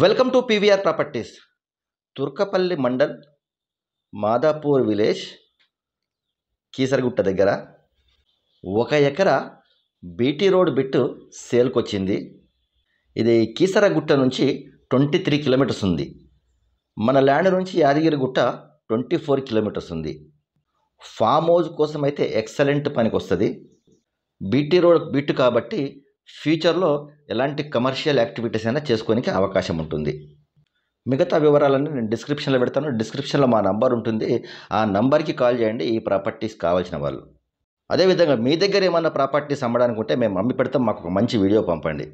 welcome to PVR properties Turkapally mandal Madhapur village Keesaragutta దగ్గర ఒక ఎకరా బీటీ రోడ్ బిట్టు సేల్కొచ్చింది ఇది కీసరగుట్ట నుంచి ట్వంటీ త్రీ కిలోమీటర్స్ ఉంది మన ల్యాండ్ నుంచి యాదగిరిగుట్ట ట్వంటీ ఫోర్ కిలోమీటర్స్ ఉంది ఫామ్ హౌస్ కోసం అయితే ఎక్సలెంట్ పనికి వస్తుంది బీటీ రోడ్ బిట్టు కాబట్టి ఫ్యూచర్లో ఎలాంటి కమర్షియల్ యాక్టివిటీస్ అయినా చేసుకోనికి అవకాశం ఉంటుంది మిగతా వివరాలన్నీ నేను డిస్క్రిప్షన్లో పెడతాను డిస్క్రిప్షన్లో మా నంబర్ ఉంటుంది ఆ నంబర్కి కాల్ చేయండి ఈ ప్రాపర్టీస్ కావాల్సిన వాళ్ళు అదేవిధంగా మీ దగ్గర ఏమైనా ప్రాపర్టీస్ అమ్మడానికి ఉంటే మేము అమ్మి పెడతాం మాకు ఒక మంచి వీడియో పంపండి